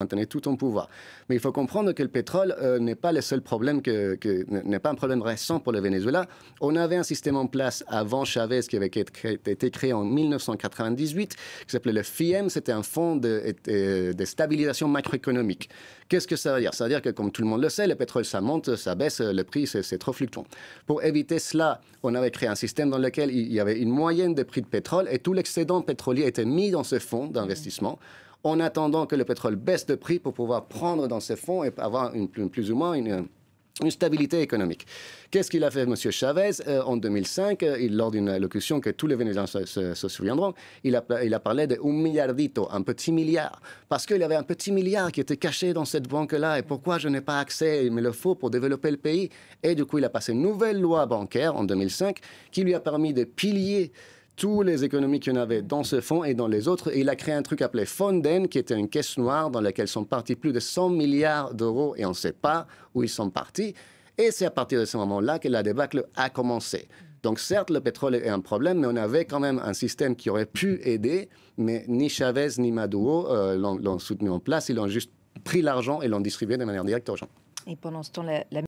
maintenir tout ton pouvoir. Mais il faut comprendre que le pétrole euh, n'est pas le seul problème, que, n'est pas un problème récent pour le Venezuela. On avait un système en place avant Chavez qui avait été créé en 1998, qui s'appelait le FIEM, c'était un fonds de, stabilisation macroéconomique. Qu'est-ce que ça veut dire Ça veut dire que, comme tout le monde le sait, le pétrole, ça monte, ça baisse, le prix, c'est trop fluctuant. Pour éviter cela, on avait créé un système dans lequel il y avait une moyenne des prix de pétrole et tout l'excédent pétrolier était mis dans ce fonds d'investissement en attendant que le pétrole baisse de prix pour pouvoir prendre dans ses fonds et avoir une, plus ou moins une, stabilité économique. Qu'est-ce qu'il a fait, M. Chavez euh, En 2005, euh, lors d'une allocution que tous les Vénézuéliens se, souviendront, il a, parlé de milliardito, un petit milliard, parce qu'il y avait un petit milliard qui était caché dans cette banque-là, et pourquoi je n'ai pas accès, il me le faut pour développer le pays. Et du coup, il a passé une nouvelle loi bancaire en 2005 qui lui a permis de pilier tous les économies qu'il y en avait dans ce fonds et dans les autres. Et il a créé un truc appelé Fonden, qui était une caisse noire dans laquelle sont partis plus de 100 milliards d'euros et on ne sait pas où ils sont partis. Et c'est à partir de ce moment-là que la débâcle a commencé. Donc certes, le pétrole est un problème, mais on avait quand même un système qui aurait pu aider, mais ni Chavez ni Maduro euh, l'ont soutenu en place, ils ont juste pris l'argent et l'ont distribué de manière directe aux gens. Et pendant ce temps,